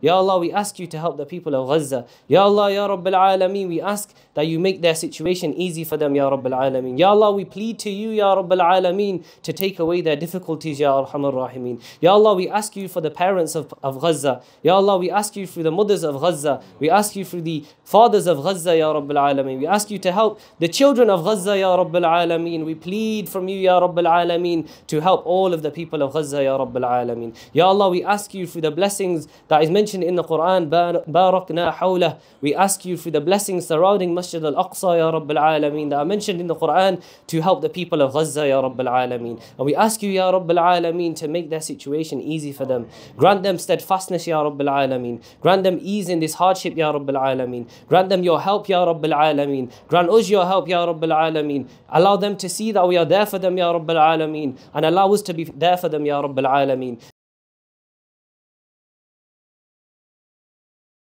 Ya Allah, we ask you to help the people of Gaza. Ya Allah, Ya Rabbil Alameen, we ask that you make their situation easy for them, Ya Rabbil Alameen. Ya Allah, we plead to you, Ya Rabbil Alameen, to take away their difficulties, Ya Arhamar Rahimeen. Ya Allah, we ask you for the parents of, of Gaza. Ya Allah, we ask you for the mothers of Gaza. We ask you for the fathers of Gaza, Ya Rabbil Alameen. We ask you to help the children of Gaza, Ya Rabbil Alameen. We plead from you, Ya Rabbil Alameen, to help all of the people of Gaza, Ya Rabbil Alameen. Ya Allah, we ask you for the blessings that is mentioned mentioned in the Quran, Barakna hawlah. We ask you for the blessings surrounding Masjid al Aqsa, Ya Rabbil Alameen, that are mentioned in the Quran to help the people of Gaza, Ya Rabbil Alameen. And we ask you, Ya Rabbil Alameen, to make their situation easy for them. Grant them steadfastness, Ya Rabbil Alameen. Grant them ease in this hardship, Ya Rabbil Alameen. Grant them your help, Ya Rabbil Alameen. Grant us your help, Ya Rabbil Alameen. Allow them to see that we are there for them, Ya Rabbil Alameen. And allow us to be there for them, Ya Rabbil Alameen.